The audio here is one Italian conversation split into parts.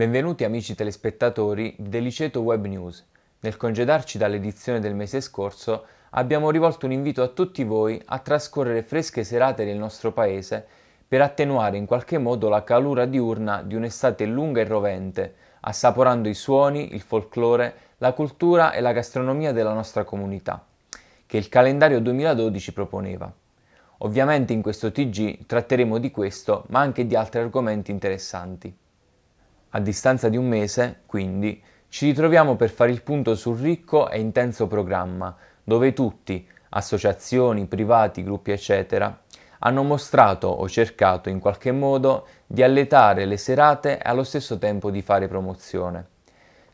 Benvenuti amici telespettatori del Liceto Web News. Nel congedarci dall'edizione del mese scorso abbiamo rivolto un invito a tutti voi a trascorrere fresche serate nel nostro paese per attenuare in qualche modo la calura diurna di un'estate lunga e rovente, assaporando i suoni, il folklore, la cultura e la gastronomia della nostra comunità, che il calendario 2012 proponeva. Ovviamente in questo TG tratteremo di questo, ma anche di altri argomenti interessanti. A distanza di un mese, quindi, ci ritroviamo per fare il punto sul ricco e intenso programma, dove tutti, associazioni, privati, gruppi, eccetera, hanno mostrato o cercato in qualche modo di alletare le serate e allo stesso tempo di fare promozione.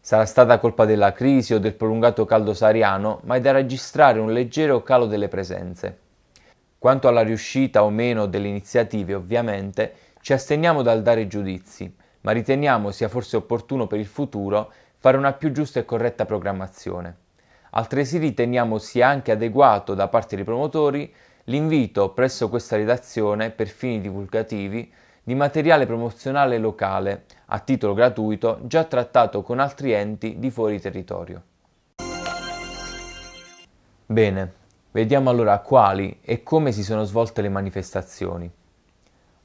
Sarà stata colpa della crisi o del prolungato caldo sariano, ma è da registrare un leggero calo delle presenze. Quanto alla riuscita o meno delle iniziative, ovviamente, ci asteniamo dal dare giudizi, ma riteniamo sia forse opportuno per il futuro fare una più giusta e corretta programmazione. Altresì riteniamo sia anche adeguato da parte dei promotori l'invito presso questa redazione per fini divulgativi di materiale promozionale locale a titolo gratuito già trattato con altri enti di fuori territorio. Bene, vediamo allora quali e come si sono svolte le manifestazioni.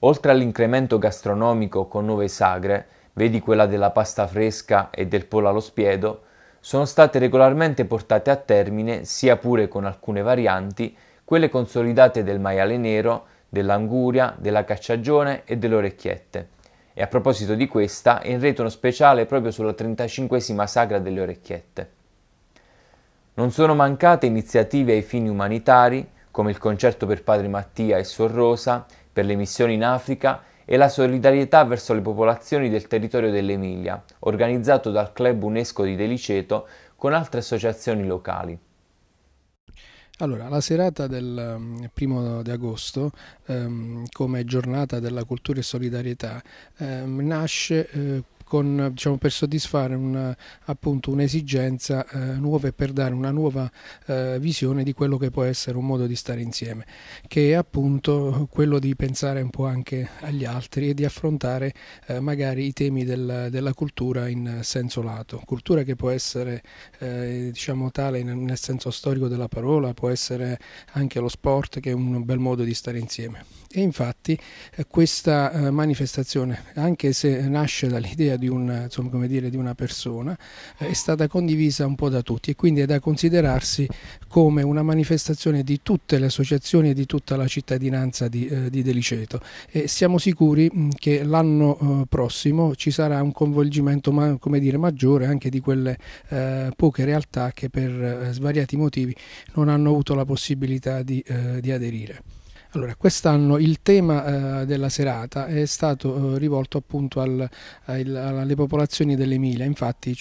Oltre all'incremento gastronomico con nuove sagre, vedi quella della pasta fresca e del pollo allo spiedo, sono state regolarmente portate a termine, sia pure con alcune varianti, quelle consolidate del maiale nero, dell'anguria, della cacciagione e delle orecchiette. E a proposito di questa, è in rete uno speciale proprio sulla 35 sagra delle orecchiette. Non sono mancate iniziative ai fini umanitari, come il concerto per Padre Mattia e Sor Rosa, per le missioni in Africa e la solidarietà verso le popolazioni del territorio dell'Emilia, organizzato dal Club UNESCO di Deliceto con altre associazioni locali. Allora, la serata del ehm, primo di agosto, ehm, come giornata della cultura e solidarietà, ehm, nasce eh, con, diciamo, per soddisfare una, appunto un'esigenza eh, nuova e per dare una nuova eh, visione di quello che può essere un modo di stare insieme, che è appunto quello di pensare un po' anche agli altri e di affrontare eh, magari i temi del, della cultura in senso lato, cultura che può essere eh, diciamo tale nel senso storico della parola, può essere anche lo sport che è un bel modo di stare insieme. E infatti eh, questa eh, manifestazione, anche se nasce dall'idea di, un, insomma, dire, di una persona eh, è stata condivisa un po' da tutti e quindi è da considerarsi come una manifestazione di tutte le associazioni e di tutta la cittadinanza di, eh, di Deliceto e siamo sicuri mm, che l'anno eh, prossimo ci sarà un coinvolgimento ma, dire, maggiore anche di quelle eh, poche realtà che per eh, svariati motivi non hanno avuto la possibilità di, eh, di aderire. Allora, quest'anno il tema eh, della serata è stato eh, rivolto appunto al, al, alle popolazioni dell'Emilia, infatti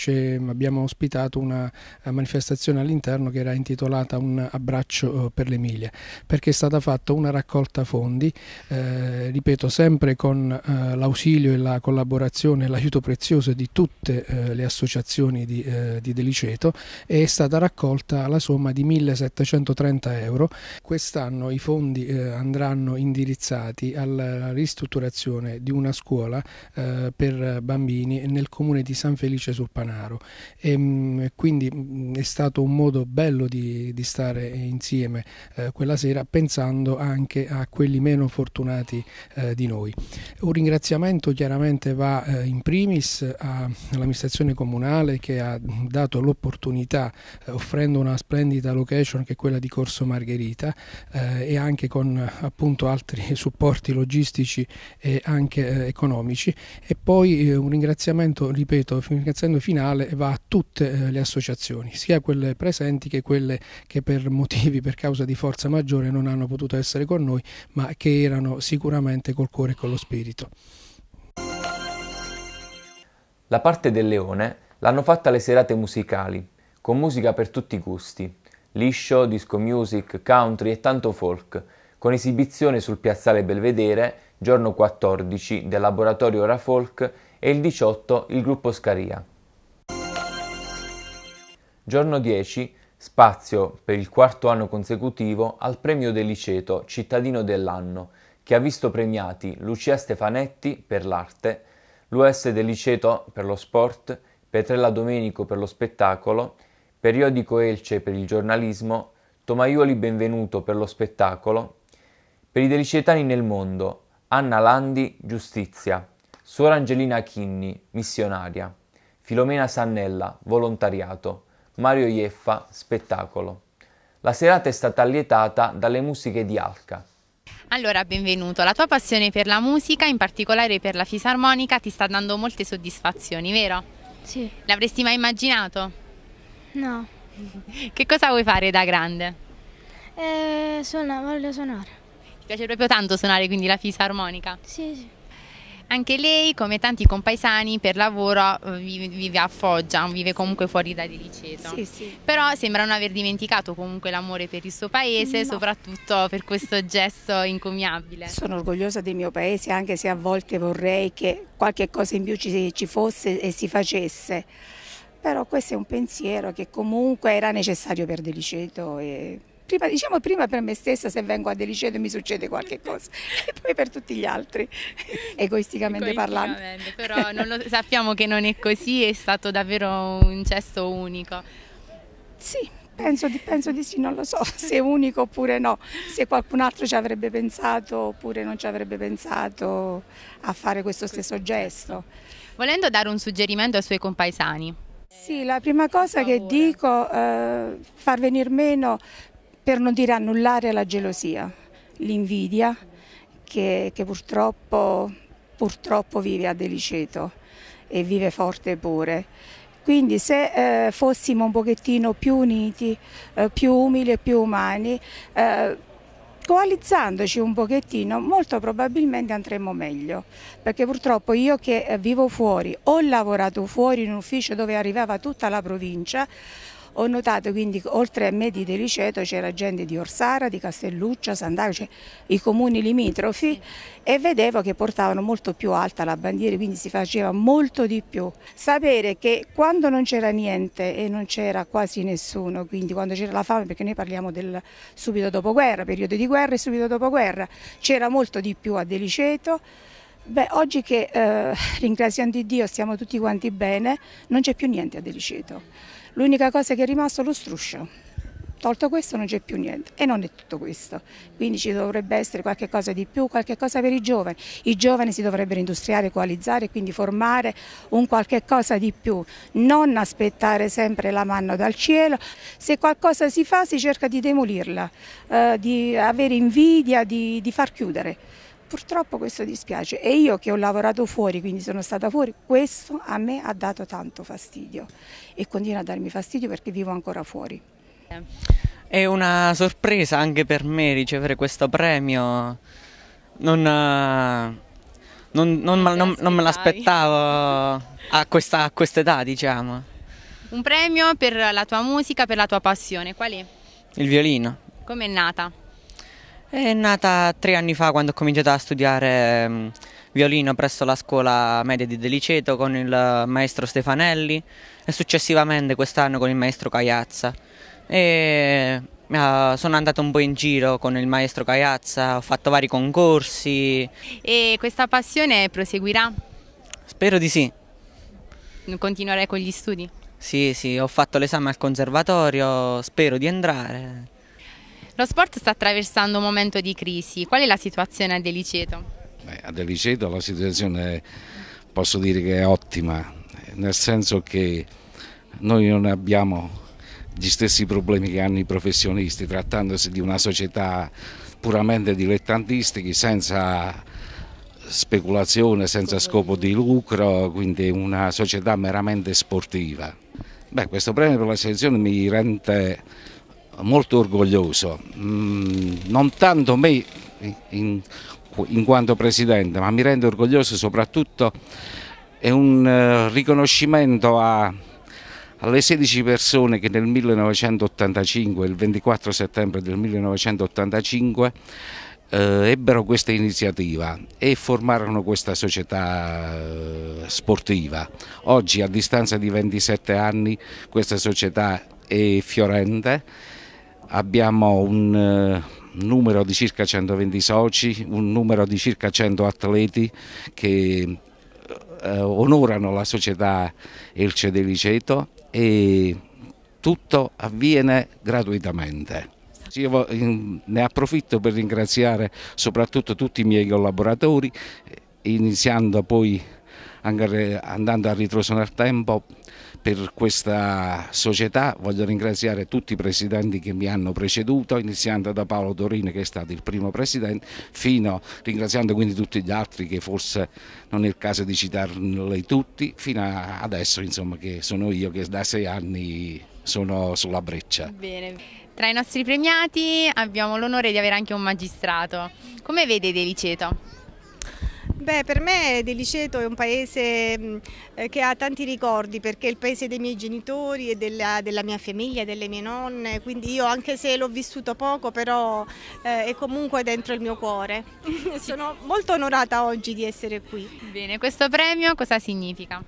abbiamo ospitato una eh, manifestazione all'interno che era intitolata Un abbraccio eh, per l'Emilia, perché è stata fatta una raccolta fondi, eh, ripeto sempre con l'ausilio e la collaborazione e l'aiuto prezioso di tutte le associazioni di, di Deliceto e è stata raccolta la somma di 1730 euro. Quest'anno i fondi andranno indirizzati alla ristrutturazione di una scuola eh, per bambini nel comune di San Felice sul Panaro. E, ehm, mh, quindi mh, mm, è stato un modo bello di, di stare insieme eh, quella sera pensando anche a quelli meno fortunati eh, di noi. Un ringraziamento chiaramente va eh, in primis all'amministrazione comunale che ha dato l'opportunità eh, offrendo una splendida location che è quella di Corso Margherita eh, e anche con appunto altri supporti logistici e anche eh, economici e poi eh, un ringraziamento, ripeto, un ringraziamento finale va a tutte eh, le associazioni, sia quelle presenti che quelle che per motivi, per causa di forza maggiore non hanno potuto essere con noi, ma che erano sicuramente col cuore e con lo spirito. La parte del leone l'hanno fatta le serate musicali, con musica per tutti i gusti, liscio, disco music, country e tanto folk, con esibizione sul piazzale Belvedere, giorno 14 del laboratorio Rafolk e il 18 il gruppo Scaria. Giorno 10 spazio per il quarto anno consecutivo al premio del Liceto Cittadino dell'anno, che ha visto premiati Lucia Stefanetti per l'arte, l'US Deliceto per lo sport, Petrella Domenico per lo spettacolo, Periodico Elce per il giornalismo, Tomaioli Benvenuto per lo spettacolo, per i delicetani nel mondo, Anna Landi, giustizia. Suora Angelina Chinni, missionaria. Filomena Sannella, volontariato. Mario Ieffa, spettacolo. La serata è stata allietata dalle musiche di Alca. Allora, benvenuto. La tua passione per la musica, in particolare per la fisarmonica, ti sta dando molte soddisfazioni, vero? Sì. L'avresti mai immaginato? No. Che cosa vuoi fare da grande? Eh, suona, voglio suonare piace proprio tanto suonare quindi la fisarmonica? Sì, sì. Anche lei, come tanti compaesani, per lavoro eh, vive a Foggia, vive comunque fuori da Deliceto. Sì, sì. Però sembra non aver dimenticato comunque l'amore per il suo paese, no. soprattutto per questo gesto incommiabile. Sono orgogliosa del mio paese, anche se a volte vorrei che qualche cosa in più ci, ci fosse e si facesse. Però questo è un pensiero che comunque era necessario per Deliceto e prima, diciamo prima per me stessa se vengo a Deliceto e mi succede qualche cosa e poi per tutti gli altri, egoisticamente, egoisticamente parlando. Però lo, sappiamo che non è così, è stato davvero un gesto unico. Sì, penso di, penso di, sì, non lo so se è unico oppure no, se qualcun altro ci avrebbe pensato oppure non ci avrebbe pensato a fare questo stesso gesto. Volendo dare un suggerimento ai suoi compaesani. Sì, la prima cosa che dico, eh, far venire meno per non dire annullare la gelosia, l'invidia che, che purtroppo, purtroppo, vive a Deliceto e vive forte pure. Quindi se eh, fossimo un pochettino più uniti, eh, più umili e più umani, eh, coalizzandoci un pochettino molto probabilmente andremo meglio perché purtroppo io che eh, vivo fuori ho lavorato fuori in un ufficio dove arrivava tutta la provincia ho notato quindi che oltre a me di Deliceto c'era gente di Orsara, di Castelluccia, Sandago, cioè i comuni limitrofi e vedevo che portavano molto più alta la bandiera, quindi si faceva molto di più. Sapere che quando non c'era niente e non c'era quasi nessuno, quindi quando c'era la fame, perché noi parliamo del subito guerra, periodo di guerra e subito dopo guerra, c'era molto di più a Deliceto. Beh, oggi che eh, ringraziando Dio stiamo tutti quanti bene, non c'è più niente a Deliceto. L'unica cosa che è rimasto è lo struscio. Tolto questo non c'è più niente e non è tutto questo. Quindi ci dovrebbe essere qualche cosa di più, qualche cosa per i giovani. I giovani si dovrebbero industriare, coalizzare e quindi formare un qualche cosa di più. Non aspettare sempre la mano dal cielo. Se qualcosa si fa si cerca di demolirla, eh, di avere invidia, di, di far chiudere. Purtroppo questo dispiace e io che ho lavorato fuori, quindi sono stata fuori, questo a me ha dato tanto fastidio e continua a darmi fastidio perché vivo ancora fuori. È una sorpresa anche per me ricevere questo premio, non, eh, non, non, non me l'aspettavo a questa a quest età diciamo. Un premio per la tua musica, per la tua passione, qual è? Il violino. Com'è nata? È nata tre anni fa quando ho cominciato a studiare mm, violino presso la scuola media di Deliceto con il maestro Stefanelli e successivamente quest'anno con il maestro Caiazza. E, uh, sono andato un po' in giro con il maestro Caiazza, ho fatto vari concorsi. E questa passione proseguirà? Spero di sì. Continuerai con gli studi? Sì, sì, ho fatto l'esame al conservatorio, spero di entrare. Lo sport sta attraversando un momento di crisi, qual è la situazione a Deliceto? Beh, a Deliceto la situazione posso dire che è ottima, nel senso che noi non abbiamo gli stessi problemi che hanno i professionisti, trattandosi di una società puramente dilettantistica, senza speculazione, senza scopo di lucro, quindi una società meramente sportiva. Beh, questo premio per la selezione mi rende molto orgoglioso, mm, non tanto me in, in quanto presidente, ma mi rende orgoglioso soprattutto è un eh, riconoscimento a, alle 16 persone che nel 1985, il 24 settembre del 1985, eh, ebbero questa iniziativa e formarono questa società eh, sportiva. Oggi, a distanza di 27 anni, questa società è fiorente abbiamo un eh, numero di circa 120 soci, un numero di circa 100 atleti che eh, onorano la società Elce del Liceto e tutto avviene gratuitamente. Io ne approfitto per ringraziare soprattutto tutti i miei collaboratori, eh, iniziando poi andando a ritroso nel tempo per questa società. Voglio ringraziare tutti i presidenti che mi hanno preceduto, iniziando da Paolo Torino che è stato il primo presidente, fino, ringraziando quindi tutti gli altri che forse non è il caso di citarli tutti, fino adesso insomma che sono io che da sei anni sono sulla breccia. Bene. Tra i nostri premiati abbiamo l'onore di avere anche un magistrato. Come vede De Liceto? Beh, per me De Liceto è un paese eh, che ha tanti ricordi perché è il paese dei miei genitori e della, della mia famiglia, delle mie nonne, quindi io anche se l'ho vissuto poco però eh, è comunque dentro il mio cuore. Sono molto onorata oggi di essere qui. Bene, questo premio cosa significa?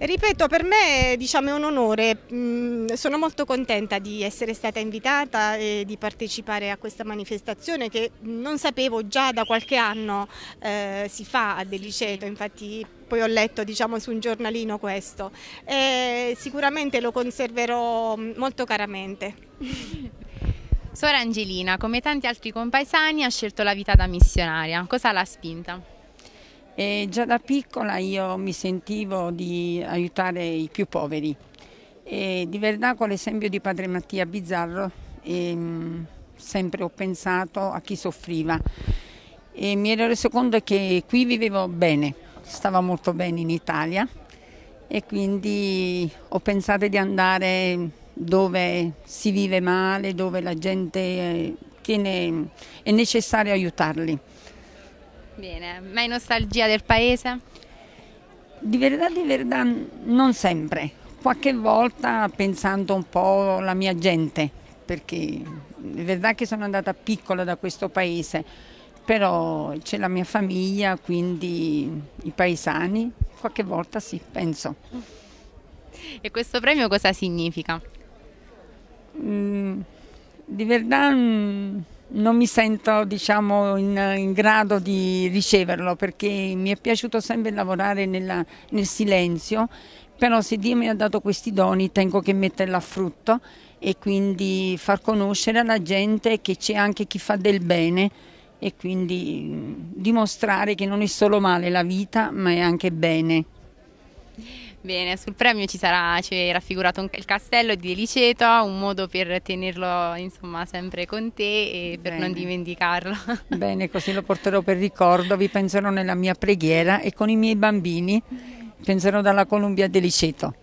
Ripeto, per me diciamo, è un onore, mm, sono molto contenta di essere stata invitata e di partecipare a questa manifestazione che non sapevo già da qualche anno eh, si fa a Deliceto, infatti poi ho letto diciamo, su un giornalino questo e sicuramente lo conserverò mm, molto caramente. Sora Angelina, come tanti altri compaesani, ha scelto la vita da missionaria, cosa l'ha spinta? E già da piccola io mi sentivo di aiutare i più poveri. E di verità con l'esempio di padre Mattia Bizzarro, e, ehm, sempre ho pensato a chi soffriva e mi ero reso conto che qui vivevo bene, stavo molto bene in Italia e quindi ho pensato di andare dove si vive male, dove la gente eh, tiene, è necessario aiutarli. Bene, ma nostalgia del paese? Di verità, di verità, non sempre. Qualche volta pensando un po' alla mia gente, perché è verità che sono andata piccola da questo paese, però c'è la mia famiglia, quindi i paesani, qualche volta sì, penso. E questo premio cosa significa? Mm, di verità... Mm, non mi sento diciamo, in, in, grado di riceverlo perché mi è piaciuto sempre lavorare nella, nel silenzio, però se Dio mi ha dato questi doni tengo che metterli a frutto e quindi far conoscere alla gente che c'è anche chi fa del bene e quindi mm, dimostrare che non è solo male la vita ma è anche bene. Bene, sul premio ci sarà cioè, raffigurato un, il castello di Eliceta, un modo per tenerlo insomma sempre con te e per non dimenticarlo. Bene, così lo porterò per ricordo, vi penserò nella mia preghiera e con i miei bambini penserò dalla Columbia di Liceto.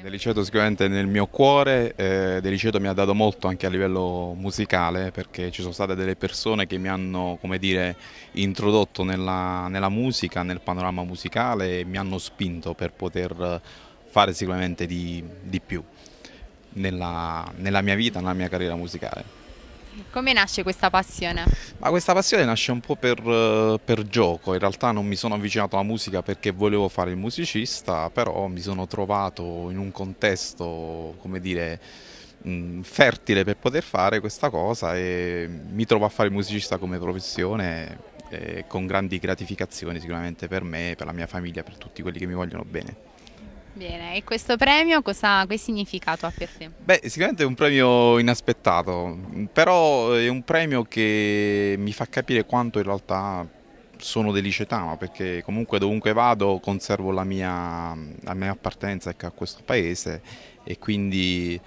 Deliceto sicuramente è nel mio cuore, eh, Deliceto mi ha dato molto anche a livello musicale perché ci sono state delle persone che mi hanno dire, introdotto nella, nella, musica, nel panorama musicale e mi hanno spinto per poter fare sicuramente di, di più nella, nella mia vita, nella mia carriera musicale. Come nasce questa passione? Ma questa passione nasce un po' per, eh, per, gioco, in realtà non mi sono avvicinato alla musica perché volevo fare il musicista, però mi sono trovato in un contesto, come dire, mm, fertile per poter fare questa cosa e mi trovo a fare il musicista come professione eh, con grandi gratificazioni sicuramente per me, per la mia famiglia, per tutti quelli che mi vogliono bene. Bene, e questo premio cosa, che significato ha per te? Beh, sicuramente è un premio inaspettato, però è un premio che mi fa capire quanto in realtà sono di Licetano, perché comunque dovunque vado conservo la mia, la mia appartenenza ecco, a questo paese e quindi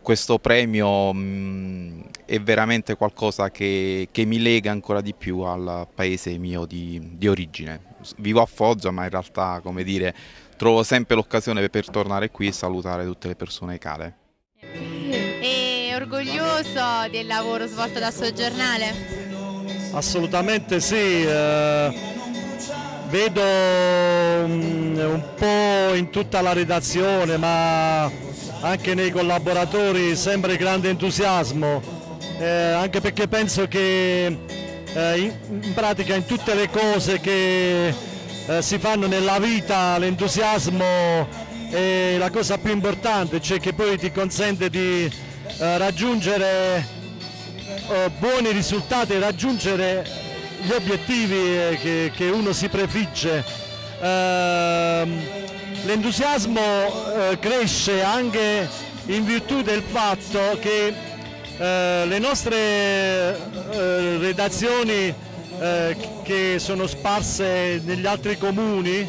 questo premio mh, è veramente qualcosa che, che, mi lega ancora di più al paese mio di, di origine. Vivo a Foggia, ma in realtà, come dire, trovo sempre l'occasione per tornare qui e salutare tutte le persone care. E orgoglioso del lavoro svolto da Soggiornale? Assolutamente sì, eh, vedo un, un po' in tutta la redazione ma anche nei collaboratori sempre grande entusiasmo, eh, anche perché penso che eh, in, in pratica in tutte le cose che eh, si fanno nella vita, l'entusiasmo è la cosa più importante, cioè che poi ti consente di eh, raggiungere eh, buoni risultati raggiungere gli obiettivi che, che uno si prefigge. Ehm, l'entusiasmo cresce anche in virtù del fatto che le nostre redazioni eh, che sono sparse negli altri comuni,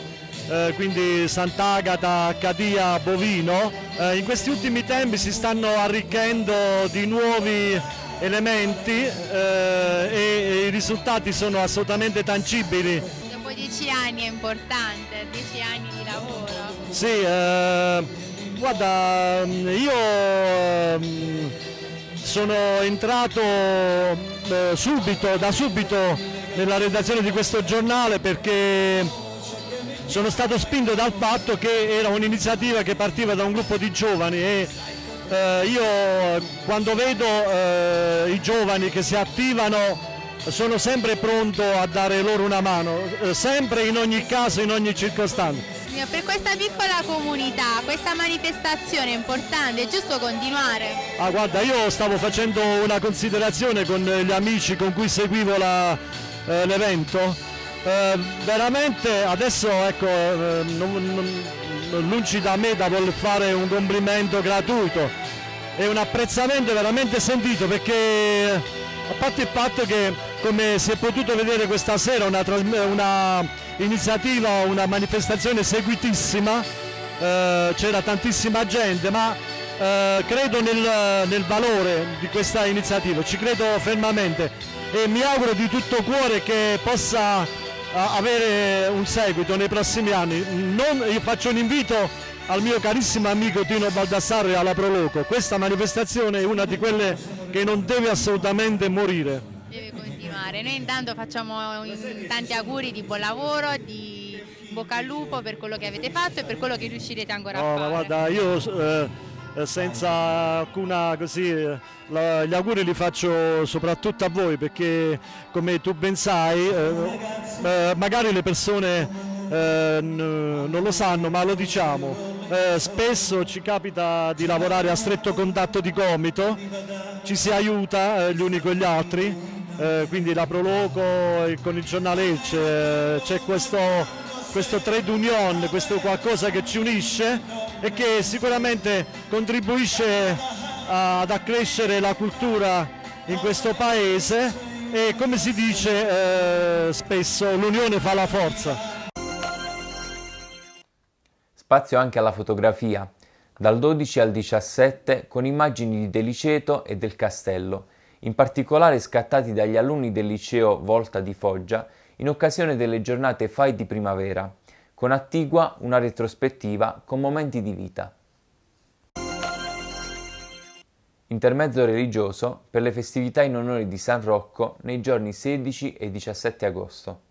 eh, quindi Sant'Agata, Cadia, Bovino, eh, in questi ultimi tempi si stanno arricchendo di nuovi elementi eh, e i risultati sono assolutamente tangibili. Dopo dieci anni è importante, dieci anni di lavoro. Sì, eh, Guarda, mm, io mm, sono entrato eh, subito, da subito nella redazione di questo giornale perché sono stato spinto dal fatto che era un'iniziativa che partiva da un gruppo di giovani e eh, io quando vedo eh, i giovani che si attivano sono sempre pronto a dare loro una mano, eh, sempre in ogni caso, in ogni circostanza. Per questa piccola comunità, questa manifestazione è importante, è giusto continuare? Ah guarda, io stavo facendo una considerazione con gli amici con cui seguivo la, eh, l'evento. Eh, veramente adesso ecco, eh, non, non, lungi da me da voler fare un complimento gratuito, è un apprezzamento veramente sentito perché a parte il fatto che come si è potuto vedere questa sera una, una iniziativa, una manifestazione seguitissima, eh, c'era tantissima gente, ma eh, credo nel, nel valore di questa iniziativa, ci credo fermamente e mi auguro di tutto cuore che possa avere un seguito nei prossimi anni. Non, io faccio un invito al mio carissimo amico Tino Baldassarre alla Proloco. Questa manifestazione è una di quelle che non deve assolutamente morire. Deve continuare. Noi intanto facciamo tanti auguri di buon lavoro, di bocca al lupo per quello che avete fatto e per quello che riuscirete ancora oh, a fare. Guarda, io eh, eh, senza alcuna così eh, la, gli auguri li faccio soprattutto a voi perché come tu ben sai eh, eh magari le persone eh, non lo sanno ma lo diciamo eh, spesso ci capita di lavorare a stretto contatto di gomito ci si aiuta gli uni con gli altri quindi la Proloco con il giornale c'è questo questo trade union, questo qualcosa che ci unisce e che sicuramente contribuisce ad accrescere la cultura in questo paese e come si dice eh, spesso l'unione fa la forza. Spazio anche alla fotografia, dal 12 al 17 con immagini di Deliceto e del castello, in particolare scattati dagli alunni del liceo Volta di Foggia in occasione delle giornate FAI di primavera, con attigua una retrospettiva con momenti di vita. Intermezzo religioso per le festività in onore di San Rocco nei giorni 16 e 17 agosto.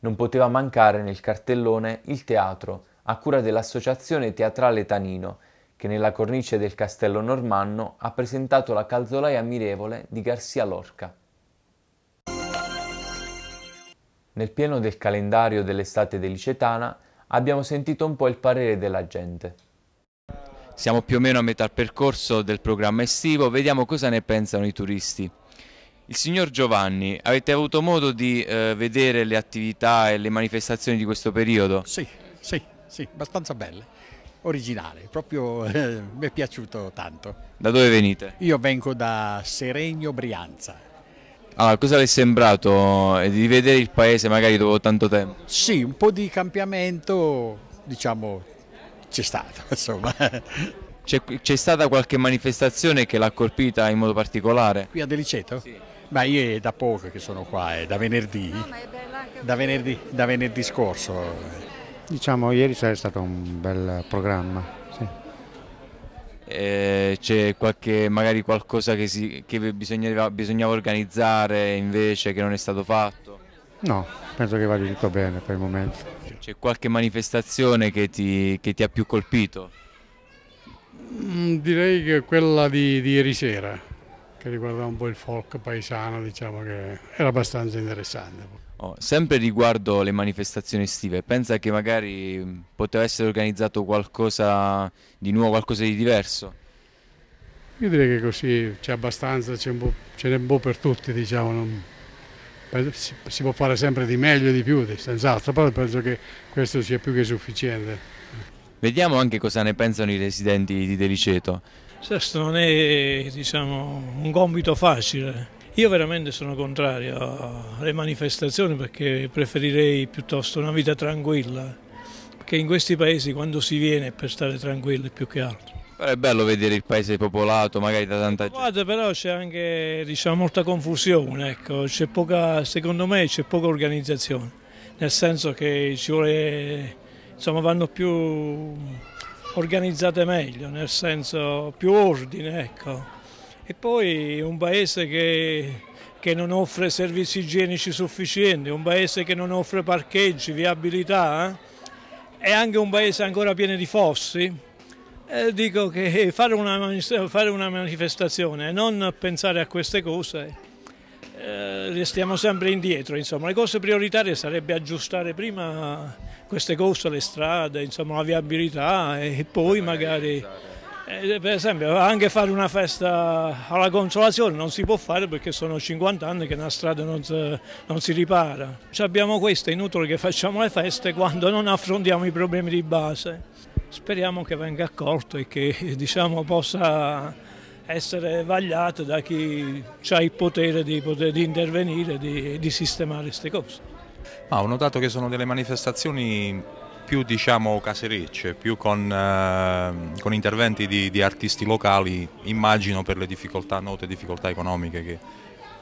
Non poteva mancare nel cartellone il teatro, a cura dell'Associazione Teatrale Tanino, che nella cornice del Castello Normanno ha presentato la calzolaia ammirevole di Garcia Lorca. nel pieno del calendario dell'estate di Licetana, abbiamo sentito un po' il parere della gente. Siamo più o meno a metà percorso del programma estivo, vediamo cosa ne pensano i turisti. Il signor Giovanni, avete avuto modo di eh, vedere le attività e le manifestazioni di questo periodo? Sì, sì, sì, abbastanza belle, originale, proprio eh, mi è piaciuto tanto. Da dove venite? Io vengo da Serenio Brianza, allora, cosa le è sembrato eh, di vedere il paese magari dopo tanto tempo? Sì, un po' di cambiamento diciamo c'è stato insomma. C'è stata qualche manifestazione che l'ha colpita in modo particolare? Qui a Deliceto? Sì. Ma io è da poco che sono qua, è da venerdì, no, è da, venerdì da venerdì scorso. Diciamo ieri c'è stato un bel programma, eh, c'è qualche, magari qualcosa che, si, che bisognava, bisognava organizzare invece che non è stato fatto? No, penso che vada tutto bene per il momento. C'è qualche manifestazione che ti, che ti, ha più colpito? Mm, direi che quella di, di ieri sera, che riguardava un po' il folk paesano, diciamo che era abbastanza interessante. Oh, sempre riguardo le manifestazioni estive, pensa che magari mm, poteva essere organizzato qualcosa di nuovo, qualcosa di diverso? Io direi che così c'è abbastanza, c'è un ce n'è un po' per tutti, diciamo. Non, si, si, può fare sempre di meglio e di più, senz'altro, però penso che questo sia più che sufficiente. Vediamo anche cosa ne pensano i residenti di Deliceto. Questo non è diciamo, un compito facile io veramente sono contrario alle manifestazioni perché preferirei piuttosto una vita tranquilla, perché in questi paesi quando si viene è per stare tranquilli più che altro. Però è bello vedere il paese popolato, magari da tanta gente. Guarda, però c'è anche diciamo, molta confusione, ecco. poca, secondo me c'è poca organizzazione, nel senso che ci vuole, insomma, vanno più organizzate meglio, nel senso più ordine, ecco. E poi un paese che, che non offre servizi igienici sufficienti, un paese che non offre parcheggi, viabilità, eh? è anche un paese ancora pieno di fossi. Eh, dico che fare una, fare una manifestazione e non pensare a queste cose restiamo eh, sempre indietro, insomma. le cose prioritarie sarebbe aggiustare prima queste cose, le strade, insomma, la viabilità e poi magari... Eh, per esempio anche fare una festa alla consolazione non si può fare perché sono 50 anni che una strada non si, non si ripara. Ci cioè, abbiamo questo, è inutile che facciamo le feste quando non affrontiamo i problemi di base. Speriamo che venga accolto e che diciamo, possa essere vagliato da chi ha il potere di, poter, di intervenire e di, di sistemare queste cose. Ah, ho notato che sono delle manifestazioni più diciamo caserecce, più con, eh, con interventi di, di, artisti locali, immagino per le difficoltà, note difficoltà economiche che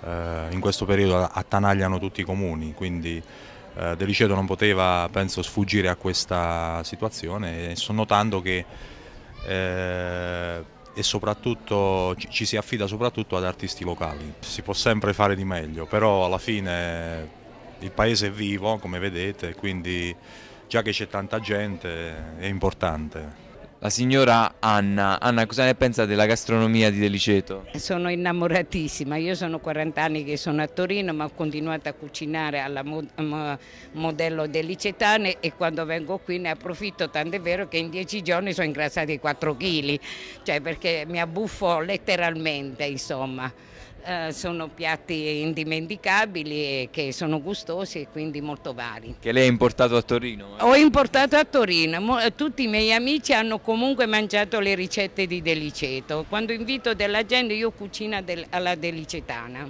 eh, in questo periodo attanagliano tutti i comuni, quindi eh, De Liceto non poteva, penso, sfuggire a questa situazione e sto notando che eh, e soprattutto ci si affida soprattutto ad artisti locali. Si può sempre fare di meglio, però alla fine il paese è vivo, come vedete, quindi già che c'è tanta gente è importante. La signora Anna, Anna cosa ne pensa della gastronomia di Deliceto? Sono innamoratissima, io sono 40 anni che sono a Torino ma ho continuato a cucinare alla modello delicetane e quando vengo qui ne approfitto, tant'è vero che in 10 giorni sono ingrassati 4 kg, cioè perché mi abbuffo letteralmente insomma eh, sono piatti indimenticabili e che sono gustosi e quindi molto vari. Che lei ha importato a Torino? Eh? Ho importato a Torino, eh, tutti i miei amici hanno comunque mangiato le ricette di Deliceto, quando invito della gente io cucino alla Delicetana.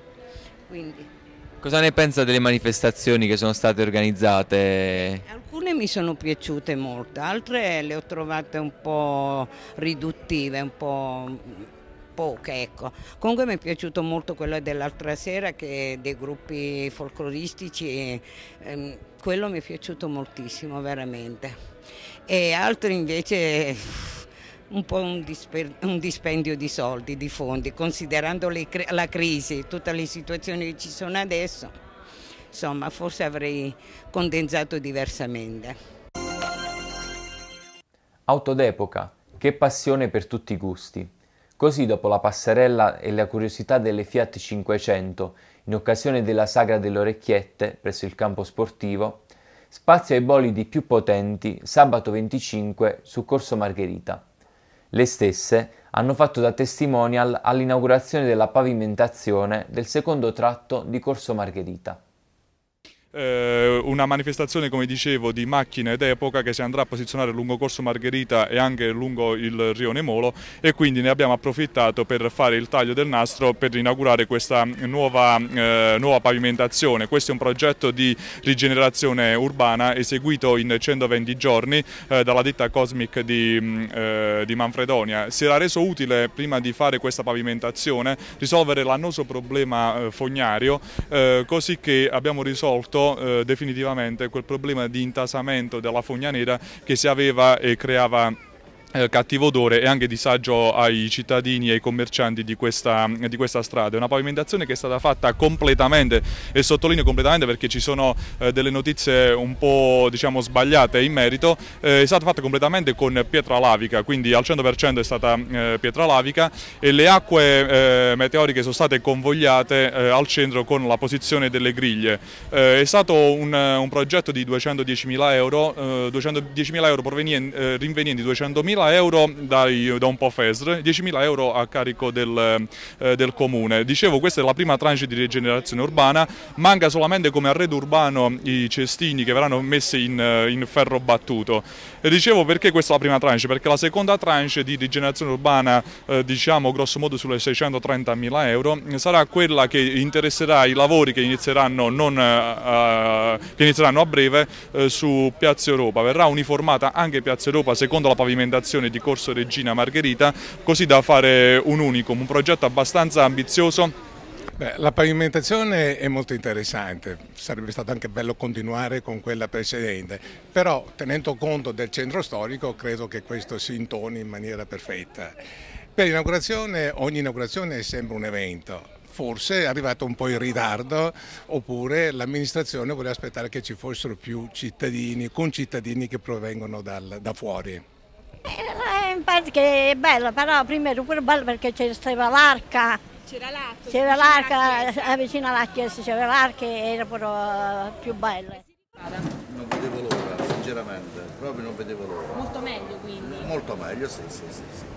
Quindi. Cosa ne pensa delle manifestazioni che sono state organizzate? Alcune mi sono piaciute molto, altre le ho trovate un po' riduttive, un po' poche. Ecco. Comunque mi è piaciuto molto quello dell'altra sera che dei gruppi folcloristici, ehm, quello mi è piaciuto moltissimo veramente. E altri invece un po' un, un, dispendio di soldi, di fondi, considerando cri la crisi, tutte le situazioni che ci sono adesso, insomma forse avrei condensato diversamente. Auto d'epoca, che passione per tutti i gusti. Così dopo la passerella e la curiosità delle Fiat 500 in occasione della sagra delle orecchiette presso il campo sportivo, spazio ai bolidi più potenti sabato 25 su Corso Margherita. Le stesse hanno fatto da testimonial all'inaugurazione della pavimentazione del secondo tratto di Corso Margherita eh, una manifestazione come dicevo di macchine d'epoca che si andrà a posizionare lungo Corso Margherita e anche lungo il rione Molo e quindi ne abbiamo approfittato per fare il taglio del nastro per inaugurare questa nuova, eh, nuova pavimentazione. Questo è un progetto di rigenerazione urbana eseguito in 120 giorni eh, dalla ditta Cosmic di, mm, eh, di Manfredonia. Si era reso utile prima di fare questa pavimentazione risolvere l'annoso problema eh, fognario eh, così che abbiamo risolto eh, definitivamente quel problema di intasamento della fogna nera che si aveva e creava eh, cattivo odore e anche disagio ai cittadini e ai commercianti di questa, di questa, strada. È una pavimentazione che è stata fatta completamente, e sottolineo completamente perché ci sono eh, delle notizie un po' diciamo, sbagliate in merito, eh, è stata fatta completamente con pietra lavica, quindi al 100% è stata eh, pietra lavica e le acque eh, meteoriche sono state convogliate eh, al centro con la posizione delle griglie. è stato un, un, progetto di 210.000 euro, 210.000 euro rinvenienti 200.000 10.000 euro dai, da un po' FESR, 10.000 euro a carico del, eh, del, comune. Dicevo, questa è la prima tranche di rigenerazione urbana, manca solamente come arredo urbano i cestini che verranno messi in, eh, in ferro battuto. E dicevo perché questa è la prima tranche, perché la seconda tranche di rigenerazione urbana, eh, diciamo grosso modo sulle 630.000 euro, sarà quella che interesserà i lavori che inizieranno, non, eh, che inizieranno a breve eh, su Piazza Europa. Verrà uniformata anche Piazza Europa secondo la pavimentazione frazione di Corso Regina Margherita, così da fare un unicum, un progetto abbastanza ambizioso Beh, la pavimentazione è molto interessante, sarebbe stato anche bello continuare con quella precedente, però tenendo conto del centro storico credo che questo si intoni in maniera perfetta. Per l'inaugurazione, ogni inaugurazione è sempre un evento, forse è arrivato un po' in ritardo oppure l'amministrazione voleva aspettare che ci fossero più cittadini, concittadini che provengono dal, da fuori. Era eh, un è bello, però prima era pure bello perché c'era l'arca. C'era l'arca? C'era l'arca, eh, vicino alla chiesa c'era l'arca e era pure eh, più bello. Non vedevo l'ora, sinceramente, proprio non vedevo l'ora. Molto meglio quindi? Molto meglio, sì, sì, sì. sì.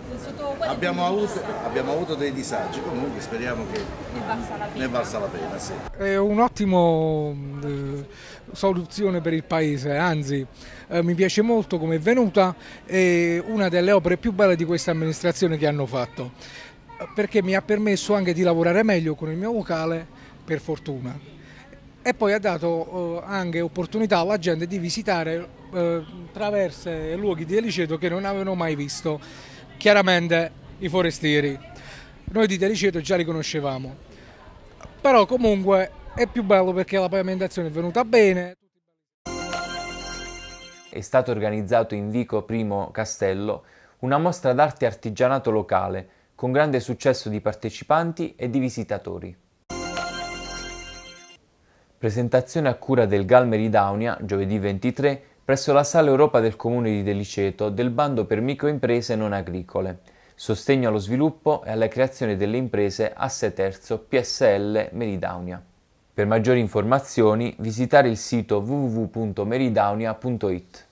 Abbiamo avuto, abbiamo avuto, dei disagi, comunque speriamo che ne valsa la pena. sì. È un'ottima eh, soluzione per il Paese, anzi eh, mi piace molto come è venuta, e una delle opere più belle di questa amministrazione che hanno fatto, perché mi ha permesso anche di lavorare meglio con il mio vocale, per fortuna. E poi ha dato eh, anche opportunità alla gente di visitare eh, traverse e luoghi di Eliceto che non avevano mai visto, chiaramente i forestieri. Noi di Eliceto già li conoscevamo, però comunque è più bello perché la pavimentazione è venuta bene è stato organizzato in Vico I Castello una mostra d'arte artigianato locale, con grande successo di partecipanti e di visitatori. Presentazione a cura del Galmeri Daunia, giovedì 23, presso la Sala Europa del Comune di Deliceto del bando per microimprese non agricole, sostegno allo sviluppo e alla creazione delle imprese asse terzo PSL Meridaunia. Per maggiori informazioni visitare il sito www.meridaunia.it.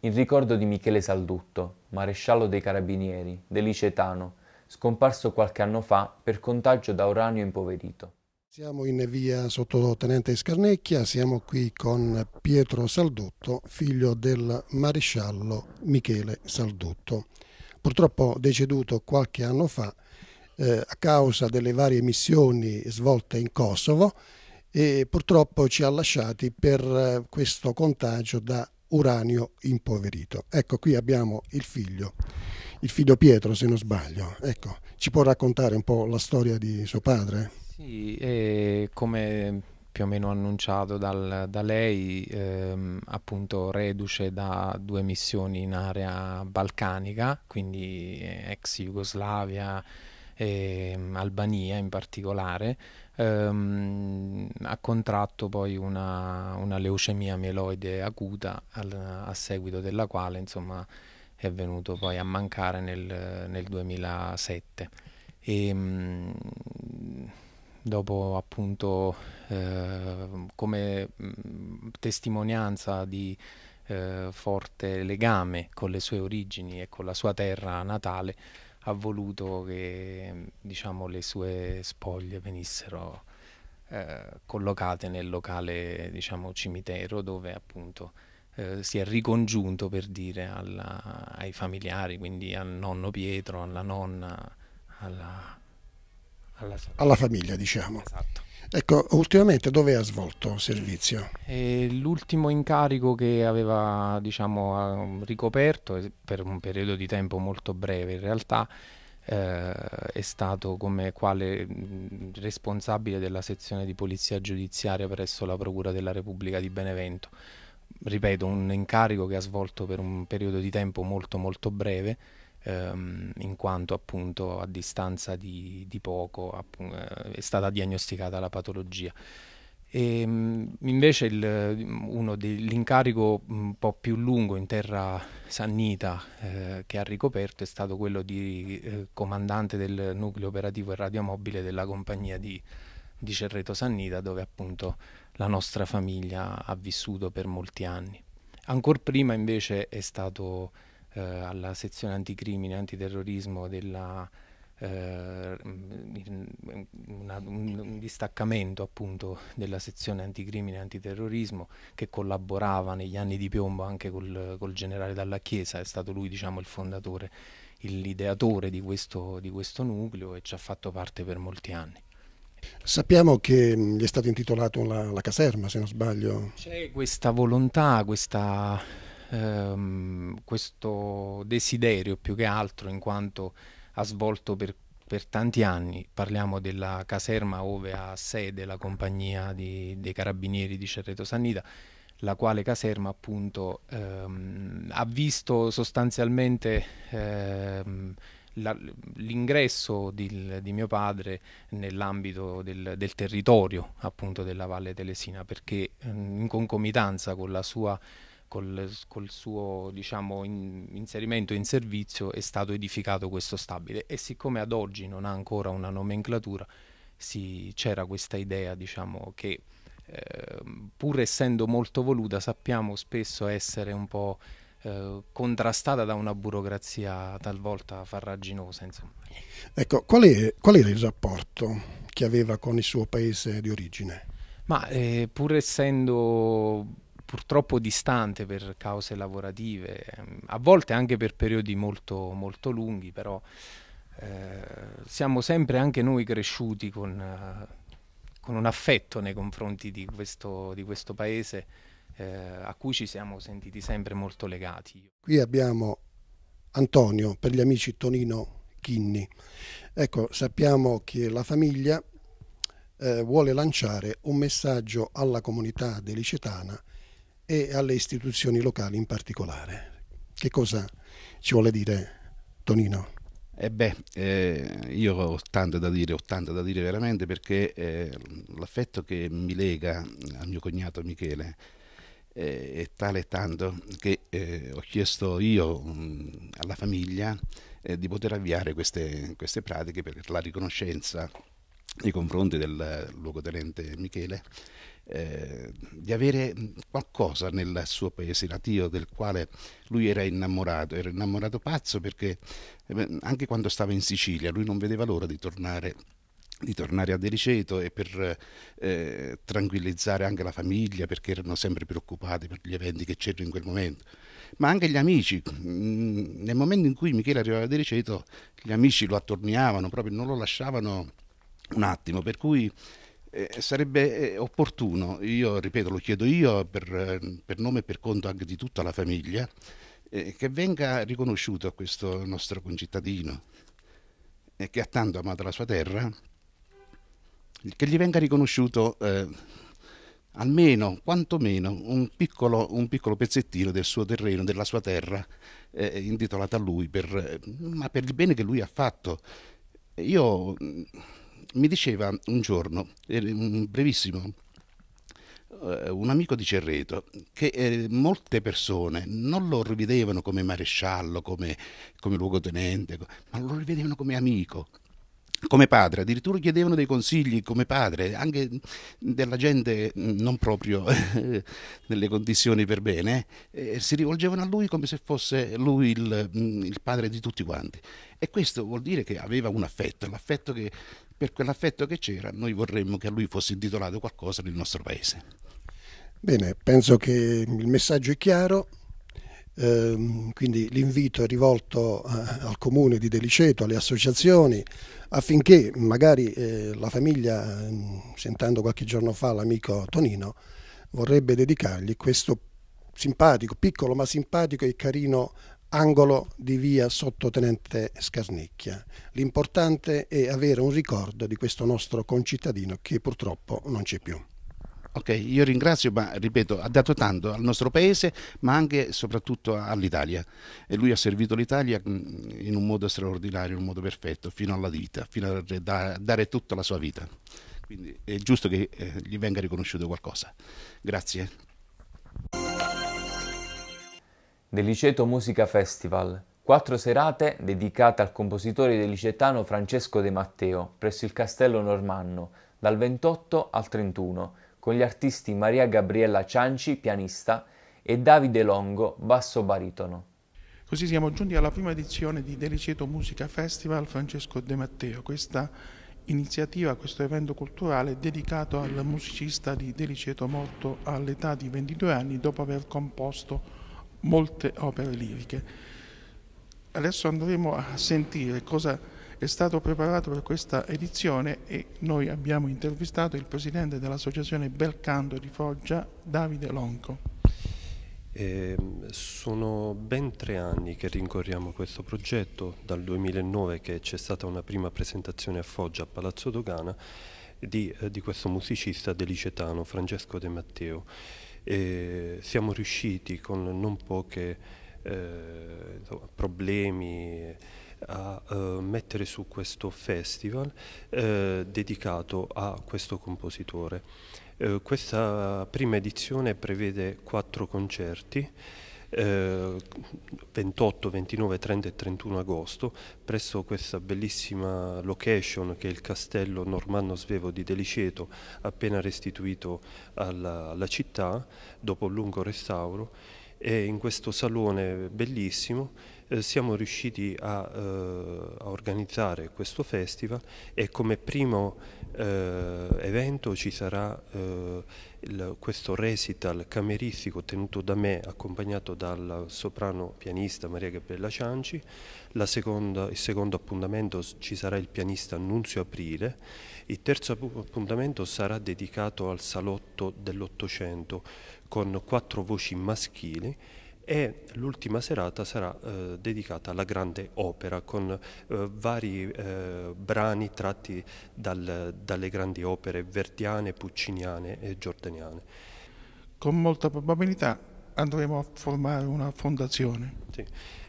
In ricordo di Michele Saldutto, maresciallo dei Carabinieri, delicetano, scomparso qualche anno fa per contagio da uranio impoverito. Siamo in via sottotenente Scarnecchia, siamo qui con Pietro Saldutto, figlio del maresciallo Michele Saldutto, purtroppo deceduto qualche anno fa eh, a causa delle varie missioni svolte in Kosovo e purtroppo ci ha lasciati per eh, questo contagio da uranio impoverito. Ecco, qui abbiamo il figlio, il figlio Pietro se non sbaglio. Ecco, ci può raccontare un po' la storia di suo padre? Sì, eh, come più o meno annunciato dal, da lei, ehm, appunto reduce da due missioni in area balcanica, quindi ex Jugoslavia, e ehm, Albania in particolare, ehm, ha contratto poi una, una leucemia mieloide acuta al, a seguito della quale insomma, è venuto poi a mancare nel, nel 2007. E, ehm, dopo appunto eh, come testimonianza di eh, forte legame con le sue origini e con la sua terra natale, ha voluto che diciamo, le sue spoglie venissero eh, collocate nel locale diciamo, cimitero dove appunto eh, si è ricongiunto per dire alla, ai familiari, quindi al nonno Pietro, alla nonna, alla, alla, alla famiglia, diciamo. Esatto. Ecco, ultimamente dove ha svolto servizio? E eh, l'ultimo incarico che aveva diciamo, mm, ricoperto eh, per un periodo di tempo molto breve in realtà eh, è stato come quale mm, responsabile della sezione di polizia giudiziaria presso la Procura della Repubblica di Benevento. Ripeto, un incarico che ha svolto per un periodo di tempo molto molto breve ehm, in quanto appunto a distanza di, di poco app- eh, è stata diagnosticata la patologia. E, ehm, invece il, de, l'incarico un po' più lungo in terra sannita eh, che ha ricoperto è stato quello di eh, comandante del nucleo operativo e radiomobile della compagnia di, di Cerreto Sannita dove appunto la nostra famiglia ha vissuto per molti anni. Ancora prima invece è stato eh, alla sezione anticrimine e antiterrorismo della, eh, un distaccamento appunto della sezione anticrimine e antiterrorismo che collaborava negli anni di piombo anche col, col generale Dalla Chiesa, è stato lui diciamo il fondatore, l'ideatore di questo, di questo nucleo e ci ha fatto parte per molti anni. Sappiamo che mm, gli è stata intitolata la, la, caserma, se non sbaglio. C'è questa volontà, questa ehm, questo desiderio più che altro in quanto ha svolto per, per, tanti anni, parliamo della caserma dove ha sede la compagnia di, dei carabinieri di Cerreto Sannita, la quale caserma appunto ehm, ha visto sostanzialmente ehm, l'ingresso di, di, mio padre nell'ambito del, del, territorio appunto della Valle Telesina perché ehm, in concomitanza con la sua col, col suo diciamo, in, inserimento in servizio è stato edificato questo stabile e siccome ad oggi non ha ancora una nomenclatura si, c'era questa idea diciamo, che eh, pur essendo molto voluta sappiamo spesso essere un po' eh, contrastata da una burocrazia talvolta farraginosa. Insomma. Ecco, qual, è, qual era il rapporto che aveva con il suo paese di origine? Ma eh, pur essendo purtroppo distante per cause lavorative, ehm, a volte anche per periodi molto, molto lunghi, però eh, siamo sempre anche noi cresciuti con, eh, con un affetto nei confronti di questo, di questo paese eh, a cui ci siamo sentiti sempre molto legati. Qui abbiamo Antonio, per gli amici Tonino Chinni. Ecco, sappiamo che la famiglia eh, vuole lanciare un messaggio alla comunità delicetana e alle istituzioni locali in particolare. Che cosa ci vuole dire Tonino? Eh beh, eh, io ho tanto da dire, ho tanto da dire veramente perché eh, l'affetto che mi lega a mio cognato Michele eh, è tale e tanto che eh, ho chiesto io mh, mm, alla famiglia eh, di poter avviare queste, queste pratiche per la riconoscenza nei confronti del luogotenente Michele di avere mm, qualcosa nel suo paese nativo del quale lui era innamorato, era innamorato pazzo perché eh, anche quando stava in Sicilia lui non vedeva l'ora di tornare di tornare a Dericeto e per eh, tranquillizzare anche la famiglia perché erano sempre preoccupati per gli eventi che c'erano in quel momento, ma anche gli amici. Mm, nel momento in cui Michele arrivava a Dericeto, gli amici lo attorniavano, proprio non lo lasciavano un attimo, per cui eh, sarebbe eh, opportuno, io ripeto, lo chiedo io per, per nome e per conto anche di tutta la famiglia, eh, che venga riconosciuto a questo nostro concittadino eh, che ha tanto amato la sua terra, che gli venga riconosciuto eh, almeno, quantomeno, un piccolo, un piccolo, pezzettino del suo terreno, della sua terra, eh, intitolata a lui, per, ma per il bene che lui ha fatto. Io mi diceva un giorno, eh, brevissimo, eh, un amico di Cerreto che eh, molte persone non lo rivedevano come maresciallo, come, come luogotenente, ma lo rivedevano come amico come padre, addirittura chiedevano dei consigli come padre, anche della gente mm, non proprio nelle condizioni per bene, eh, si rivolgevano a lui come se fosse lui il, mm, il padre di tutti quanti. E questo vuol dire che aveva un affetto, l'affetto che, per quell'affetto che c'era noi vorremmo che a lui fosse intitolato qualcosa nel nostro paese. Bene, penso che il messaggio è chiaro. Ehm, quindi l'invito è rivolto eh, al comune di Deliceto, alle associazioni, affinché magari eh, la famiglia, ehm, sentendo qualche giorno fa l'amico Tonino, vorrebbe dedicargli questo simpatico, piccolo ma simpatico e carino angolo di via Sottotenente Scarnicchia. L'importante è avere un ricordo di questo nostro concittadino che purtroppo non c'è più. Ok, io ringrazio, ma ripeto, ha dato tanto al nostro paese, ma anche e soprattutto all'Italia. E lui ha servito l'Italia mm, in un modo straordinario, in un modo perfetto, fino alla vita, fino a dare tutta la sua vita. Quindi è giusto che eh, gli venga riconosciuto qualcosa. Grazie. Deliceto Musica Festival. Quattro serate dedicate al compositore delicetano Francesco De Matteo presso il Castello Normanno dal 28 al 31 con gli artisti Maria Gabriella Cianci, pianista, e Davide Longo, basso baritono. Così siamo giunti alla prima edizione di Deliceto Musica Festival Francesco De Matteo. Questa iniziativa, questo evento culturale dedicato al musicista di Deliceto morto all'età di 22 anni dopo aver composto molte opere liriche. Adesso andremo a sentire cosa è stato preparato per questa edizione e noi abbiamo intervistato il presidente dell'associazione Bel Canto di Foggia, Davide Lonco. Eh, sono ben tre anni che rincorriamo questo progetto, dal 2009 che c'è stata una prima presentazione a Foggia, a Palazzo Dogana, di, eh, di questo musicista delicetano, Francesco De Matteo. Eh, siamo riusciti con non pochi eh, problemi a eh, mettere su questo festival eh, dedicato a questo compositore. Eh, questa prima edizione prevede quattro concerti. 28, 29, 30 e 31 agosto presso questa bellissima location che è il castello normanno svevo di Deliceto appena restituito alla, alla città dopo un lungo restauro e in questo salone bellissimo eh, siamo riusciti a, eh, a, organizzare questo festival e come primo eh, evento ci sarà eh, il, questo recital cameristico tenuto da me accompagnato dal soprano pianista Maria Gabriella Cianci, seconda, il secondo appuntamento ci sarà il pianista Annunzio Aprile, il terzo appuntamento sarà dedicato al salotto dell'Ottocento con quattro voci maschili e l'ultima serata sarà eh, dedicata alla grande opera con eh, vari eh, brani tratti dal, dalle grandi opere verdiane, pucciniane e giordaniane. Con molta probabilità andremo a formare una fondazione. Sì.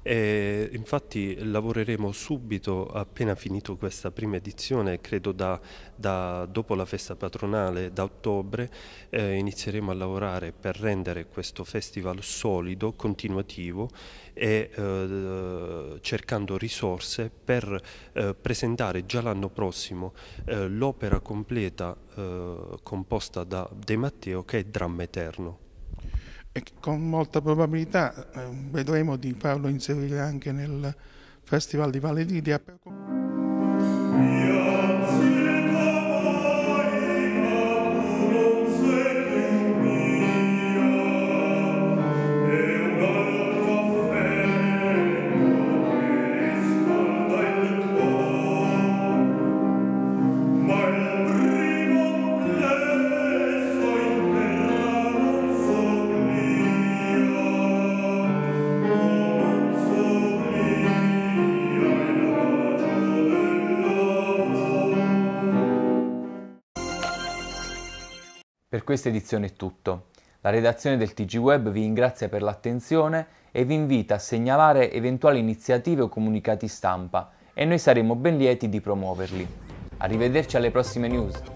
Eh, infatti lavoreremo subito appena finito questa prima edizione, credo da, da dopo la festa patronale, da ottobre, eh, inizieremo a lavorare per rendere questo festival solido, continuativo e eh, cercando risorse per eh, presentare già l'anno prossimo eh, l'opera completa eh, composta da De Matteo che è Dramma Eterno e con molta probabilità ehm, vedremo di farlo inserire anche nel Festival di Valle d'Idia. questa edizione è tutto. La redazione del TG Web vi ringrazia per l'attenzione e vi invita a segnalare eventuali iniziative o comunicati stampa e noi saremo ben lieti di promuoverli. Arrivederci alle prossime news.